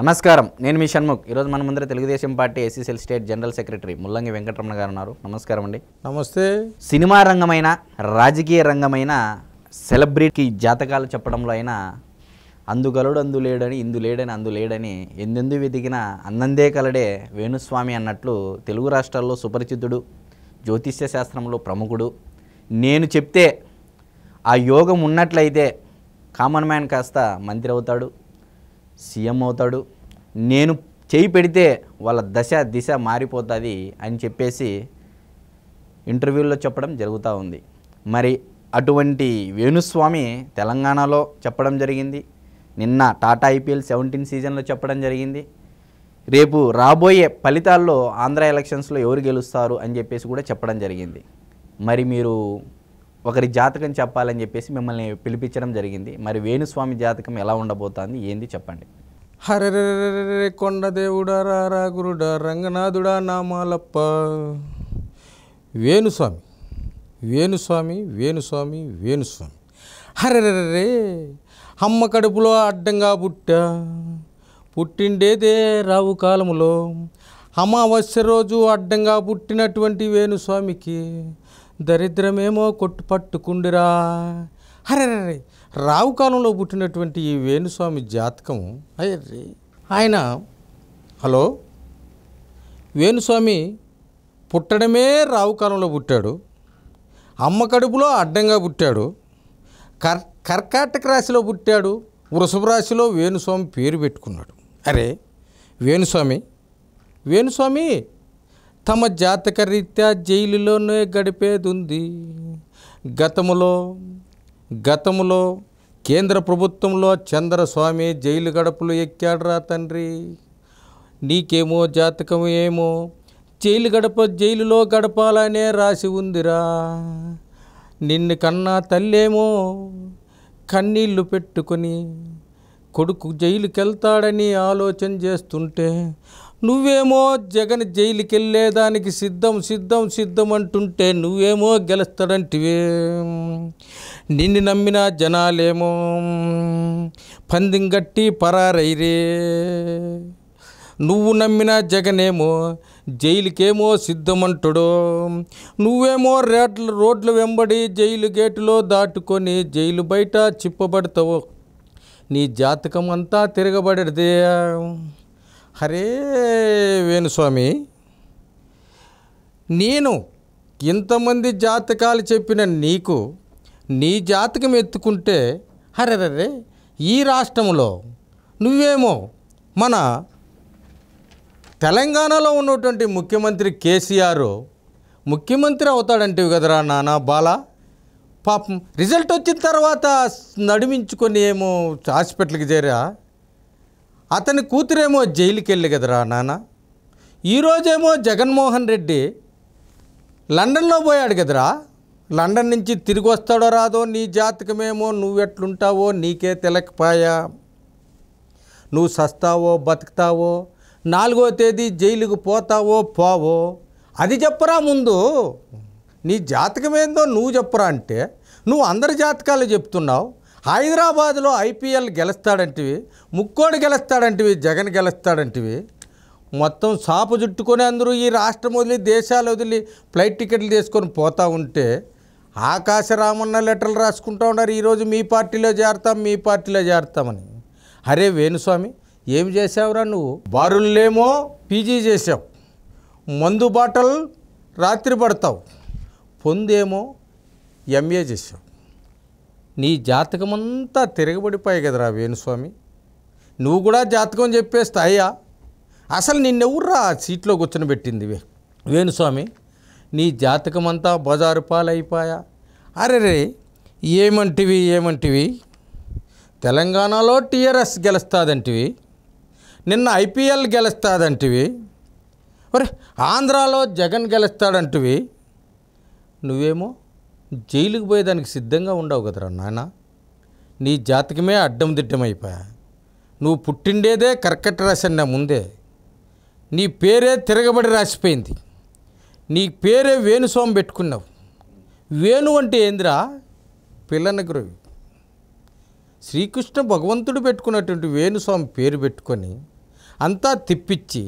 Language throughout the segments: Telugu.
నమస్కారం నేను మీ షణ్ముఖ్ ఈరోజు మన ముందర Telugu Desam party SCCL state general secretary Mullangi Venkataramana గారు ఉన్నారు నమస్కారం అండి నమస్తే సినిమా రంగమైన రాజకీయ రంగమైన సెలబ్రిటీ జాతకాలు చెప్పడంలో అయినా అందుగలుడు అందు లేడని ఇందు లేడని అందు లేడని ఎందెందు వెతికిన అందందే కలడే వేణుస్వామి అన్నట్లు తెలుగు రాష్ట్రాల్లో సుపరిచితుడు జ్యోతిష్య శాస్త్రంలో ప్రముఖుడు నేను చెప్తే ఆ యోగం ఉన్నట్లయితే కామన్ మ్యాన్ కాస్త మంత్రి అవుతాడు సీఎం అవుతాడు నేను చేయి పెడితే వాళ్ళ దశ దిశ మారిపోతుంది అని చెప్పేసి ఇంటర్వ్యూల్లో చెప్పడం జరుగుతూ ఉంది మరి అటువంటి వేణుస్వామి తెలంగాణలో చెప్పడం జరిగింది నిన్న టాటా ఐపీఎల్ సెవెంటీన్ సీజన్లో చెప్పడం జరిగింది రేపు రాబోయే ఫలితాల్లో ఆంధ్ర ఎలక్షన్స్లో ఎవరు గెలుస్తారు అని చెప్పేసి కూడా చెప్పడం జరిగింది మరి మీరు ఒకరి జాతకం చెప్పాలని చెప్పేసి మిమ్మల్ని పిలిపించడం జరిగింది మరి వేణుస్వామి జాతకం ఎలా ఉండబోతోంది ఏంది చెప్పండి హరరే కొండదేవుడా రారా గురుడా రంగనాథుడా నామాలప్ప వేణుస్వామి వేణుస్వామి వేణుస్వామి వేణుస్వామి హరే అమ్మ కడుపులో అడ్డంగా పుట్ట పుట్టిండేదే రావు కాలములో అమావాస్య రోజు అడ్డంగా పుట్టినటువంటి వేణుస్వామికి దరిద్రమేమో కొట్టు పట్టుకుండిరా హరే రావు కాలంలో పుట్టినటువంటి ఈ వేణుస్వామి జాతకం అయ్యర్రి ఆయన హలో వేణుస్వామి పుట్టడమే రావు కాలంలో పుట్టాడు అమ్మ కడుపులో అడ్డంగా పుట్టాడు కర్ కర్కాటక రాశిలో పుట్టాడు వృషభ రాశిలో వేణుస్వామి పేరు పెట్టుకున్నాడు అరే వేణుస్వామి వేణుస్వామి తమ జాతకరీత్యా జైలులోనే గడిపేదుంది గతములో గతములో కేంద్ర ప్రభుత్వంలో చంద్రస్వామి జైలు గడపలు ఎక్కాడురా తండ్రి నీకేమో జాతకం ఏమో జైలు గడప జైలులో గడపాలనే రాసి ఉందిరా నిన్ను కన్నా తల్లేమో కన్నీళ్లు పెట్టుకొని కొడుకు జైలుకెళ్తాడని ఆలోచన చేస్తుంటే నువ్వేమో జగన్ జైలుకి వెళ్ళేదానికి సిద్ధం సిద్ధం సిద్ధం అంటుంటే నువ్వేమో గెలుస్తాడంటివే నిన్ను నమ్మిన జనాలేమో పందిం గట్టి పరారైరే నువ్వు నమ్మిన జగనేమో జైలుకేమో సిద్ధమంటుడో నువ్వేమో రేట్ల రోడ్ల వెంబడి జైలు గేటులో దాటుకొని జైలు బయట చిప్పబడతావు నీ జాతకం అంతా తిరగబడేదే హరే వేణుస్వామి నేను ఇంతమంది జాతకాలు చెప్పిన నీకు నీ జాతకం ఎత్తుకుంటే హరే ఈ రాష్ట్రంలో నువ్వేమో మన తెలంగాణలో ఉన్నటువంటి ముఖ్యమంత్రి కేసీఆర్ ముఖ్యమంత్రి అవుతాడంటే కదరా నానా బాల పాపం రిజల్ట్ వచ్చిన తర్వాత నడిమించుకొని ఏమో హాస్పిటల్కి చేరా అతని కూతురేమో జైలుకి వెళ్ళి కదరా నాన్న ఈరోజేమో జగన్మోహన్ రెడ్డి లండన్లో పోయాడు కదరా లండన్ నుంచి తిరిగి వస్తాడో రాదో నీ జాతకమేమో నువ్వెట్లుంటావో నీకే తెలకపోయా నువ్వు సస్తావో బతుకుతావో నాలుగో తేదీ జైలుకు పోతావో పోవో అది చెప్పరా ముందు నీ జాతకమేందో నువ్వు చెప్పరా అంటే నువ్వు అందరి జాతకాలు చెప్తున్నావు హైదరాబాద్లో ఐపీఎల్ గెలుస్తాడంటివి ముక్కోడు గెలుస్తాడంటివి జగన్ గెలుస్తాడంటివి మొత్తం సాపు చుట్టుకొని అందరూ ఈ రాష్ట్రం వదిలి దేశాలు వదిలి ఫ్లైట్ టికెట్లు తీసుకొని పోతూ ఉంటే ఆకాశ రామన్న లెటర్లు రాసుకుంటూ ఉన్నారు ఈరోజు మీ పార్టీలో చేరతాం మీ పార్టీలో చేరతామని అరే వేణుస్వామి ఏం చేసావురా నువ్వు బారుల్లేమో పీజీ చేసావు మందు బాటలు రాత్రి పడతావు పొందేమో ఎంఏ చేసావు నీ జాతకమంతా తిరగబడిపోయి కదరా వేణుస్వామి నువ్వు కూడా జాతకం చెప్పేస్తా అయ్యా అసలు నిన్నెవర్రా సీట్లో కూర్చొని పెట్టింది వేణుస్వామి నీ జాతకమంతా బజారు పాలైపోయా అరే రే ఏమంటివి ఏమంటివి తెలంగాణలో టీఆర్ఎస్ గెలుస్తుందంటివి నిన్న ఐపీఎల్ గెలుస్తుందంటివి మరి ఆంధ్రాలో జగన్ గెలుస్తాడంటివి నువ్వేమో జైలుకు పోయేదానికి సిద్ధంగా ఉండవు కదరా నాయన నీ జాతకమే అడ్డం దిడ్డమైపోయా నువ్వు పుట్టిండేదే కర్కట రాశి ముందే నీ పేరే తిరగబడి రాసిపోయింది నీ పేరే వేణుస్వామి పెట్టుకున్నావు వేణు అంటే ఏందిరా గురువు శ్రీకృష్ణ భగవంతుడు పెట్టుకున్నటువంటి వేణుస్వామి పేరు పెట్టుకొని అంతా తిప్పిచ్చి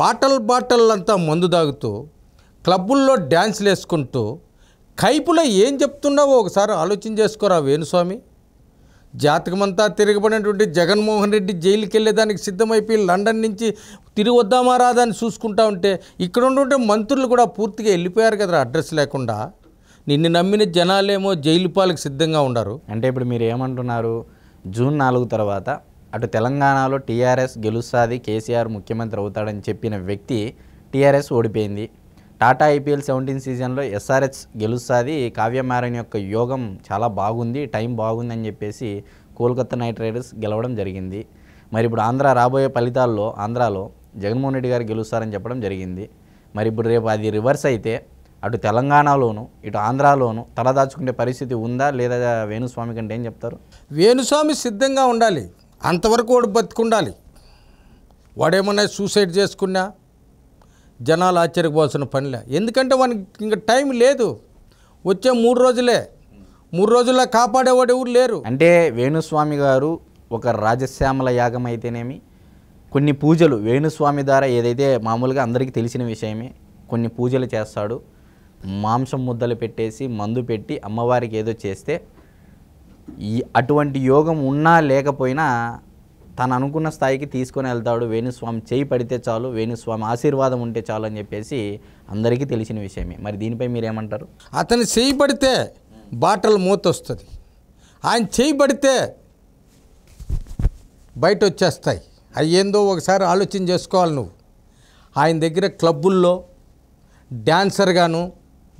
బాటల్ బాటల్ అంతా మందు తాగుతూ క్లబ్బుల్లో డ్యాన్స్లు వేసుకుంటూ కైపులో ఏం చెప్తున్నావో ఒకసారి ఆలోచన చేసుకోరా వేణుస్వామి జాతకమంతా తిరగబడినటువంటి జగన్మోహన్ రెడ్డి జైలుకి వెళ్ళేదానికి సిద్ధమైపోయి లండన్ నుంచి తిరిగి వద్దామా రాదా అని చూసుకుంటా ఉంటే ఇక్కడ ఉండే మంత్రులు కూడా పూర్తిగా వెళ్ళిపోయారు కదా అడ్రస్ లేకుండా నిన్ను నమ్మిన జనాలేమో జైలు పాలకు సిద్ధంగా ఉండరు అంటే ఇప్పుడు మీరు ఏమంటున్నారు జూన్ నాలుగు తర్వాత అటు తెలంగాణలో టీఆర్ఎస్ గెలుస్తుంది కేసీఆర్ ముఖ్యమంత్రి అవుతాడని చెప్పిన వ్యక్తి టీఆర్ఎస్ ఓడిపోయింది టాటా ఐపీఎల్ సెవెంటీన్ సీజన్లో ఎస్ఆర్హెచ్ గెలుస్తుంది మారాయణ యొక్క యోగం చాలా బాగుంది టైం బాగుందని చెప్పేసి కోల్కతా నైట్ రైడర్స్ గెలవడం జరిగింది మరి ఇప్పుడు ఆంధ్ర రాబోయే ఫలితాల్లో ఆంధ్రాలో జగన్మోహన్ రెడ్డి గారు గెలుస్తారని చెప్పడం జరిగింది మరి ఇప్పుడు రేపు అది రివర్స్ అయితే అటు తెలంగాణలోను ఇటు ఆంధ్రాలోను తలదాచుకునే పరిస్థితి ఉందా లేదా వేణుస్వామి కంటే ఏం చెప్తారు వేణుస్వామి సిద్ధంగా ఉండాలి అంతవరకు వాడు బతుకుండాలి వాడేమన్నా సూసైడ్ చేసుకున్నా జనాలు ఆశ్చర్యపోవాల్సిన పనిలే ఎందుకంటే వానికి ఇంకా టైం లేదు వచ్చే మూడు రోజులే మూడు రోజుల్లో కాపాడేవాడు ఎవరు లేరు అంటే వేణుస్వామి గారు ఒక రాజశ్యామల యాగం అయితేనేమి కొన్ని పూజలు వేణుస్వామి ద్వారా ఏదైతే మామూలుగా అందరికీ తెలిసిన విషయమే కొన్ని పూజలు చేస్తాడు మాంసం ముద్దలు పెట్టేసి మందు పెట్టి అమ్మవారికి ఏదో చేస్తే ఈ అటువంటి యోగం ఉన్నా లేకపోయినా తను అనుకున్న స్థాయికి తీసుకొని వెళ్తాడు వేణుస్వామి చేయి పడితే చాలు వేణుస్వామి ఆశీర్వాదం ఉంటే చాలు అని చెప్పేసి అందరికీ తెలిసిన విషయమే మరి దీనిపై మీరేమంటారు అతను చేయి పడితే బాటలు వస్తుంది ఆయన చేయి పడితే బయట వచ్చేస్తాయి అవి ఏందో ఒకసారి ఆలోచన చేసుకోవాలి నువ్వు ఆయన దగ్గర క్లబ్బుల్లో డ్యాన్సర్గాను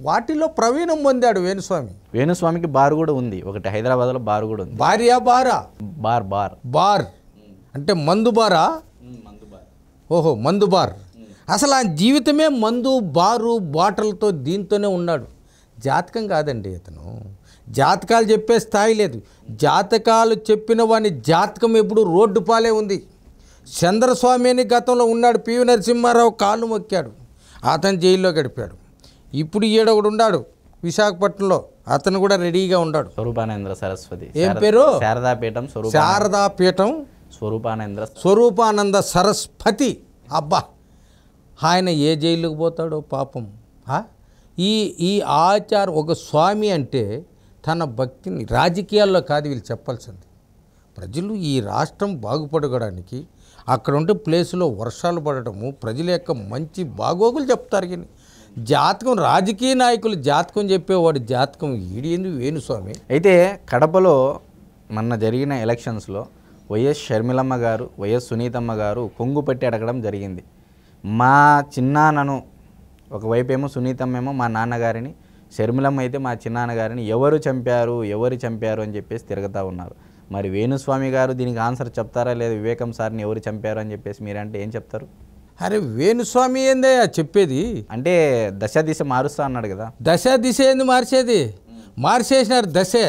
వాటిలో ప్రవీణం పొందాడు వేణుస్వామి వేణుస్వామికి బార్ కూడా ఉంది ఒకటి హైదరాబాద్లో బార్ కూడా ఉంది భార్య బారా బార్ బార్ బార్ అంటే మందు బారా ఓహో మందు బార్ అసలు ఆ జీవితమే మందు బారు బాటలతో దీంతోనే ఉన్నాడు జాతకం కాదండి ఇతను జాతకాలు చెప్పే స్థాయి లేదు జాతకాలు చెప్పిన వాని జాతకం ఎప్పుడు రోడ్డు పాలే ఉంది చంద్రస్వామి అని గతంలో ఉన్నాడు పివి నరసింహారావు కాళ్ళు మొక్కాడు అతను జైల్లో గడిపాడు ఇప్పుడు ఈడొకడు ఉన్నాడు విశాఖపట్నంలో అతను కూడా రెడీగా ఉన్నాడు స్వరూపానంద్ర సరస్వతి ఏం పేరు శారదాపీఠం శారదాపీఠం స్వరూపానంద స్వరూపానంద సరస్వతి అబ్బా ఆయన ఏ జైలుకు పోతాడో పాపం ఈ ఈ ఆచార ఒక స్వామి అంటే తన భక్తిని రాజకీయాల్లో కాదు వీళ్ళు చెప్పాల్సింది ప్రజలు ఈ రాష్ట్రం బాగుపడగడానికి అక్కడ ఉండే ప్లేసులో వర్షాలు పడటము ప్రజల యొక్క మంచి బాగోగులు చెప్తారు కానీ జాతకం రాజకీయ నాయకులు జాతకం చెప్పేవాడు జాతకం ఈడేంది వేణుస్వామి అయితే కడపలో మొన్న జరిగిన ఎలక్షన్స్లో వైఎస్ షర్మిలమ్మ గారు వైఎస్ సునీతమ్మ గారు కొంగు పెట్టి అడగడం జరిగింది మా చిన్నాన్నను ఒకవైపు ఏమో సునీతమ్మేమో మా నాన్నగారిని షర్మిలమ్మ అయితే మా చిన్నాన్నగారిని ఎవరు చంపారు ఎవరు చంపారు అని చెప్పేసి తిరుగుతూ ఉన్నారు మరి వేణుస్వామి గారు దీనికి ఆన్సర్ చెప్తారా లేదా వివేకం సార్ని ఎవరు చంపారు అని చెప్పేసి మీరంటే ఏం చెప్తారు అరే వేణుస్వామి ఏందే చెప్పేది అంటే దశ దిశ మారుస్తా అన్నాడు కదా దశ దిశ ఏంది మార్చేది మార్చేసినారు దశే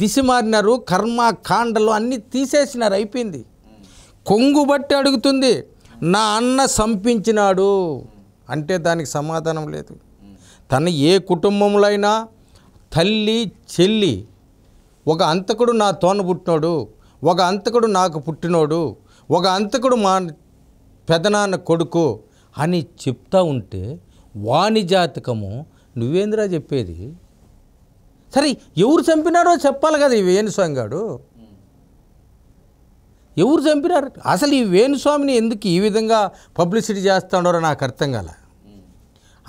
దిశమారినారు కర్మ కాండలు అన్నీ తీసేసినారు అయిపోయింది కొంగు బట్టి అడుగుతుంది నా అన్న సంపించినాడు అంటే దానికి సమాధానం లేదు తన ఏ కుటుంబంలో అయినా తల్లి చెల్లి ఒక అంతకుడు నా తోన పుట్టినోడు ఒక అంతకుడు నాకు పుట్టినోడు ఒక అంతకుడు మా పెదనాన్న కొడుకు అని చెప్తా ఉంటే వాణి జాతకము నువ్వేంద్రా చెప్పేది సరే ఎవరు చంపినారో చెప్పాలి కదా ఈ వేణుస్వామి గారు ఎవరు చంపినారు అసలు ఈ వేణుస్వామిని ఎందుకు ఈ విధంగా పబ్లిసిటీ చేస్తాడో నాకు అర్థం కాల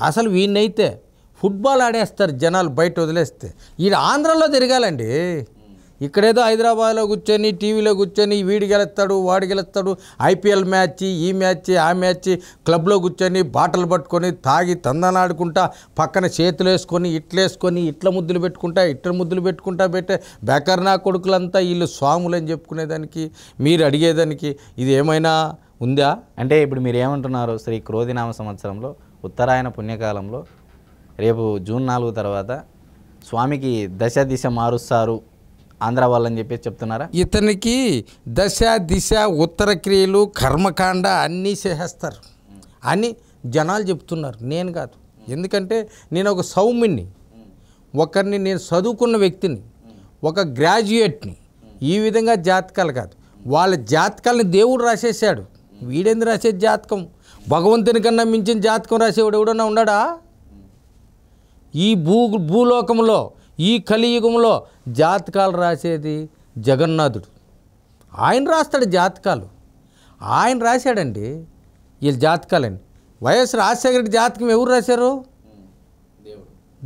అసలు వీణ్ణైతే ఫుట్బాల్ ఆడేస్తారు జనాలు బయట వదిలేస్తే ఈ ఆంధ్రలో తిరగాలండి ఇక్కడేదో హైదరాబాద్లో కూర్చొని టీవీలో కూర్చొని వీడి గెలుస్తాడు వాడు గెలుస్తాడు ఐపీఎల్ మ్యాచ్ ఈ మ్యాచ్ ఆ మ్యాచ్ క్లబ్లో కూర్చొని బాటలు పట్టుకొని తాగి తందనాడుకుంటా పక్కన చేతులు వేసుకొని ఇట్లేసుకొని ఇట్ల ముద్దులు పెట్టుకుంటా ఇట్ల ముద్దులు పెట్టుకుంటా పెట్టే బెకర్నా కొడుకులంతా వీళ్ళు స్వాములు అని చెప్పుకునేదానికి మీరు అడిగేదానికి ఇది ఏమైనా ఉందా అంటే ఇప్పుడు మీరు ఏమంటున్నారు శ్రీ క్రోధినామ సంవత్సరంలో ఉత్తరాయణ పుణ్యకాలంలో రేపు జూన్ నాలుగు తర్వాత స్వామికి దశ దిశ మారుస్తారు ఆంధ్ర వాళ్ళని చెప్పేసి చెప్తున్నారా ఇతనికి దశ దిశ ఉత్తర క్రియలు కర్మకాండ అన్నీ చేసేస్తారు అని జనాలు చెప్తున్నారు నేను కాదు ఎందుకంటే నేను ఒక సౌమ్యుని ఒకరిని నేను చదువుకున్న వ్యక్తిని ఒక గ్రాడ్యుయేట్ని ఈ విధంగా జాతకాలు కాదు వాళ్ళ జాతకాలను దేవుడు రాసేసాడు వీడేంది రాసే జాతకం భగవంతుని కన్నా మించిన జాతకం రాసేవాడు ఎవడన్నా ఉన్నాడా ఈ భూ భూలోకంలో ఈ కలియుగంలో జాతకాలు రాసేది జగన్నాథుడు ఆయన రాస్తాడు జాతకాలు ఆయన రాశాడండి వీళ్ళు జాతకాలండి వైఎస్ రాజశేఖర రెడ్డి జాతకం ఎవరు రాశారు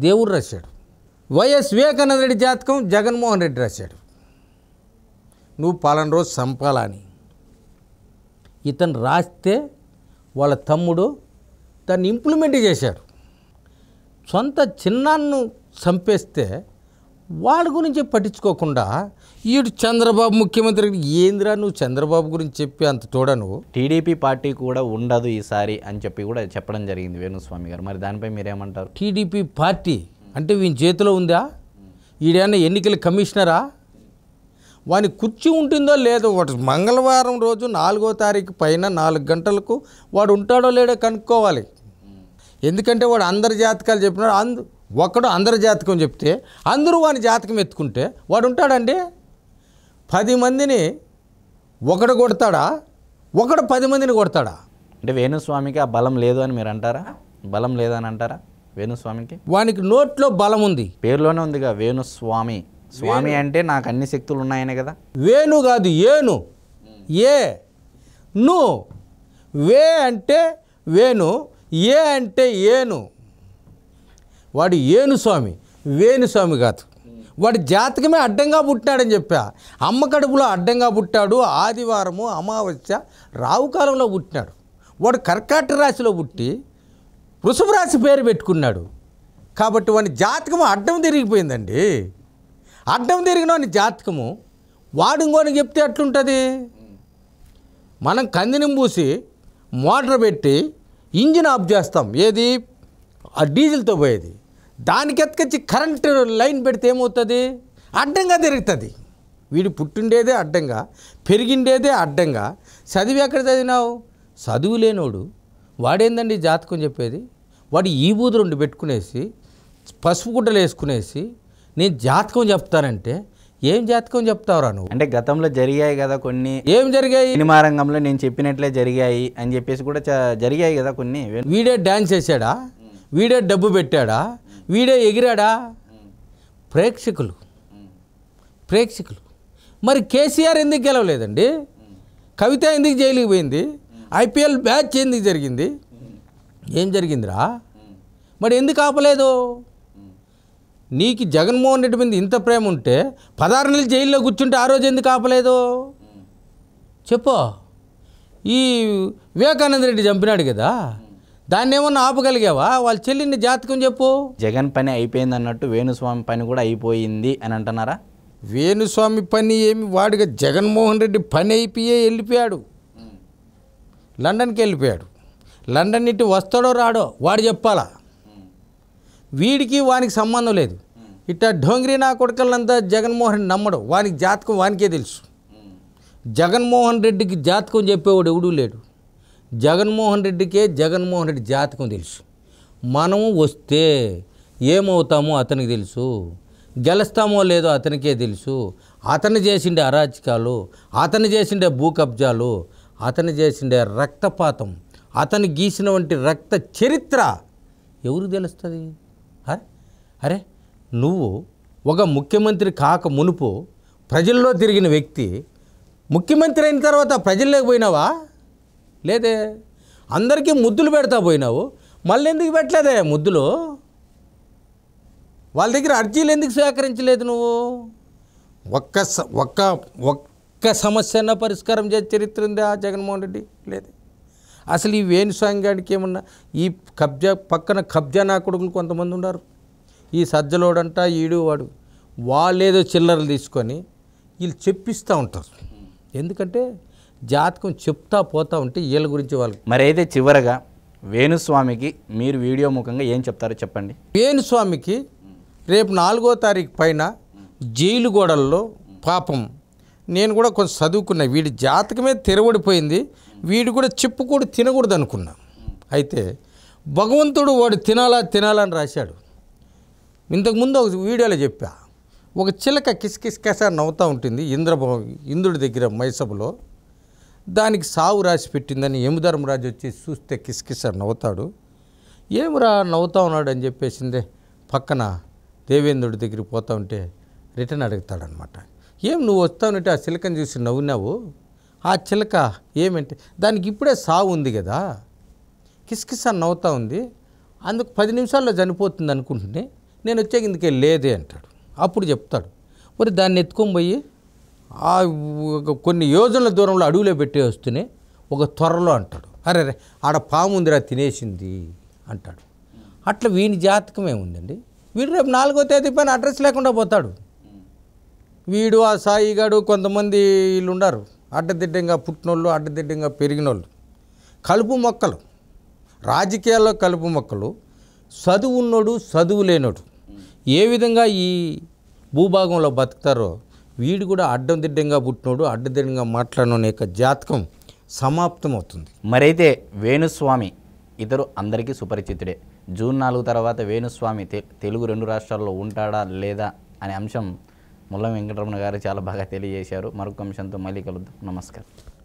దేవుడు రాశాడు వైఎస్ వివేకానంద రెడ్డి జాతకం జగన్మోహన్ రెడ్డి రాశాడు నువ్వు పాలన రోజు సంపాలని ఇతను రాస్తే వాళ్ళ తమ్ముడు దాన్ని ఇంప్లిమెంట్ చేశాడు సొంత చిన్నాన్ను చంపేస్తే వాళ్ళ గురించి పట్టించుకోకుండా ఈడు చంద్రబాబు ముఖ్యమంత్రి ఏందిరా నువ్వు చంద్రబాబు గురించి చెప్పి అంత చూడను టీడీపీ పార్టీ కూడా ఉండదు ఈసారి అని చెప్పి కూడా చెప్పడం జరిగింది వేణుస్వామి గారు మరి దానిపై మీరేమంటారు టీడీపీ పార్టీ అంటే వీని చేతిలో ఉందా ఈడేనా ఎన్నికల కమిషనరా వాని కుర్చీ ఉంటుందో లేదో వాడు మంగళవారం రోజు నాలుగో తారీఖు పైన నాలుగు గంటలకు వాడు ఉంటాడో లేడో కనుక్కోవాలి ఎందుకంటే వాడు అందరి జాతకాలు చెప్పినాడు అందు ఒకడు అందరి జాతకం చెప్తే అందరూ వాని జాతకం ఎత్తుకుంటే వాడు ఉంటాడండి పది మందిని ఒకడు కొడతాడా ఒకడు పది మందిని కొడతాడా అంటే వేణుస్వామికి ఆ బలం లేదు అని మీరు అంటారా బలం లేదని అంటారా వేణుస్వామికి వానికి నోట్లో బలం ఉంది పేరులోనే ఉందిగా వేణుస్వామి స్వామి అంటే నాకు అన్ని శక్తులు ఉన్నాయని కదా వేణు కాదు ఏను ఏ ను వే అంటే వేణు ఏ అంటే ఏను వాడు ఏనుస్వామి వేణుస్వామి కాదు వాడి జాతకమే అడ్డంగా పుట్టినాడని చెప్పా అమ్మ కడుపులో అడ్డంగా పుట్టాడు ఆదివారము అమావాస్య రావుకాలంలో పుట్టినాడు వాడు కర్కాటక రాశిలో పుట్టి వృషభ రాశి పేరు పెట్టుకున్నాడు కాబట్టి వాడి జాతకము అడ్డం తిరిగిపోయిందండి అడ్డం తిరిగిన వాడి జాతకము వాడు ఇంకోని చెప్తే అట్లుంటుంది మనం కందిని పూసి మోటార్ పెట్టి ఇంజిన్ ఆఫ్ చేస్తాం ఏది ఆ డీజిల్తో పోయేది దానికి ఎత్తుకొచ్చి కరెంటు లైన్ పెడితే ఏమవుతుంది అడ్డంగా తిరుగుతుంది వీడు పుట్టిండేదే అడ్డంగా పెరిగిండేదే అడ్డంగా చదివి ఎక్కడ చదివినావు చదువు లేనోడు వాడేందండి జాతకం చెప్పేది వాడు ఈ బూదు రెండు పెట్టుకునేసి పసుపు గుడ్డలు వేసుకునేసి నేను జాతకం చెప్తానంటే ఏం జాతకం చెప్తావురా నువ్వు అంటే గతంలో జరిగాయి కదా కొన్ని ఏం జరిగాయి సినిమా రంగంలో నేను చెప్పినట్లే జరిగాయి అని చెప్పేసి కూడా జరిగాయి కదా కొన్ని వీడే డ్యాన్స్ చేశాడా వీడే డబ్బు పెట్టాడా వీడే ఎగిరాడా ప్రేక్షకులు ప్రేక్షకులు మరి కేసీఆర్ ఎందుకు గెలవలేదండి కవిత ఎందుకు జైలుకి పోయింది ఐపీఎల్ బ్యాచ్ ఎందుకు జరిగింది ఏం జరిగిందిరా మరి ఎందుకు ఆపలేదు నీకు జగన్మోహన్ రెడ్డి మీద ఇంత ప్రేమ ఉంటే పదహారు నెలలు జైల్లో కూర్చుంటే ఆ రోజు ఎందుకు ఆపలేదు చెప్పు ఈ వివేకానంద రెడ్డి చంపినాడు కదా దాన్ని ఏమన్నా ఆపగలిగావా వాళ్ళ చెల్లిని జాతకం చెప్పు జగన్ పని అయిపోయింది అన్నట్టు వేణుస్వామి పని కూడా అయిపోయింది అని అంటున్నారా వేణుస్వామి పని ఏమి వాడిగా జగన్మోహన్ రెడ్డి పని అయిపోయే వెళ్ళిపోయాడు లండన్కి వెళ్ళిపోయాడు లండన్ నుండి వస్తాడో రాడో వాడు చెప్పాలా వీడికి వానికి సంబంధం లేదు ఇట్లా ఢోంగిరి నా కొడుకలంతా జగన్మోహన్ రెడ్డి నమ్మడు వానికి జాతకం వానికే తెలుసు జగన్మోహన్ రెడ్డికి జాతకం చెప్పేవాడు ఎవడూ లేడు జగన్మోహన్ రెడ్డికే జగన్మోహన్ రెడ్డి జాతకం తెలుసు మనము వస్తే ఏమవుతామో అతనికి తెలుసు గెలుస్తామో లేదో అతనికే తెలుసు అతను చేసిండే అరాచకాలు అతను చేసిండే భూ కబ్జాలు అతను చేసిండే రక్తపాతం అతను గీసిన వంటి రక్త చరిత్ర ఎవరు తెలుస్తుంది అరే నువ్వు ఒక ముఖ్యమంత్రి కాక మునుపు ప్రజల్లో తిరిగిన వ్యక్తి ముఖ్యమంత్రి అయిన తర్వాత ప్రజల్లోకి పోయినావా లేదే అందరికీ ముద్దులు పెడతా పోయినావు మళ్ళీ ఎందుకు పెట్టలేదే ముద్దులు వాళ్ళ దగ్గర అర్జీలు ఎందుకు సేకరించలేదు నువ్వు ఒక్క ఒక్క ఒక్క సమస్యన పరిష్కారం చేసే చరిత్ర ఉందా ఆ జగన్మోహన్ రెడ్డి లేదు అసలు ఈ వేణుస్వామి గారికి ఏమన్నా ఈ కబ్జా పక్కన కబ్జా నా కొడుకులు కొంతమంది ఉన్నారు ఈ సజ్జలోడంట ఈడు వాడు వాళ్ళేదో చిల్లరలు తీసుకొని వీళ్ళు చెప్పిస్తూ ఉంటారు ఎందుకంటే జాతకం చెప్తా పోతా ఉంటే వీళ్ళ గురించి వాళ్ళు మరి అయితే చివరగా వేణుస్వామికి మీరు వీడియో ముఖంగా ఏం చెప్తారో చెప్పండి వేణుస్వామికి రేపు నాలుగో తారీఖు పైన జైలు గోడల్లో పాపం నేను కూడా కొంచెం చదువుకున్నా వీడి జాతకమే తెరవడిపోయింది వీడు కూడా చెప్పు కూడా తినకూడదు అనుకున్నా అయితే భగవంతుడు వాడు తినాలా తినాలని రాశాడు ఇంతకుముందు ఒక వీడియోలో చెప్పా ఒక చిలక కిస్కిస్కెస నవ్వుతూ ఉంటుంది ఇంద్రభ ఇంద్రుడి దగ్గర మైసభలో దానికి సావు రాసి పెట్టిందని యముధర్మరాజు వచ్చి చూస్తే కిసకిస నవ్వుతాడు ఏమురా నవ్వుతా ఉన్నాడు అని చెప్పేసిందే పక్కన దేవేంద్రుడి దగ్గరికి పోతా ఉంటే రిటర్న్ అడుగుతాడనమాట ఏం నువ్వు వస్తావునంటే ఆ చిలకని చూసి నవ్వునావు ఆ చిలక ఏమంటే దానికి ఇప్పుడే సావు ఉంది కదా కిసకిస నవ్వుతా ఉంది అందుకు పది నిమిషాల్లో చనిపోతుంది అనుకుంటుంది నేను వచ్చే ఇందుకే లేదే అంటాడు అప్పుడు చెప్తాడు మరి దాన్ని ఎత్తుకొని పోయి కొన్ని యోజనల దూరంలో అడవిలో పెట్టే వస్తూనే ఒక త్వరలో అంటాడు అరే రే ఆడ పాముందిరా తినేసింది అంటాడు అట్లా వీని జాతకమే ఉందండి వీడు రేపు నాలుగో తేదీ పైన అడ్రస్ లేకుండా పోతాడు వీడు ఆ సాయిగాడు కొంతమంది వీళ్ళు ఉన్నారు అడ్డదిడ్డంగా పుట్టినోళ్ళు అడ్డదిడ్డంగా పెరిగినోళ్ళు కలుపు మొక్కలు రాజకీయాల్లో కలుపు మొక్కలు చదువు ఉన్నోడు చదువు లేనోడు ఏ విధంగా ఈ భూభాగంలో బతుకుతారో వీడు కూడా అడ్డందిడ్డంగా పుట్టినోడు అడ్డదిడ్డంగా మాట్లాడిన యొక్క జాతకం సమాప్తం అవుతుంది మరైతే వేణుస్వామి ఇతరు అందరికీ సుపరిచితుడే జూన్ నాలుగు తర్వాత వేణుస్వామి తెలుగు రెండు రాష్ట్రాల్లో ఉంటాడా లేదా అనే అంశం ముల్లం వెంకటరమణ గారు చాలా బాగా తెలియజేశారు మరొక అంశంతో మళ్ళీ కలుద్దాం నమస్కారం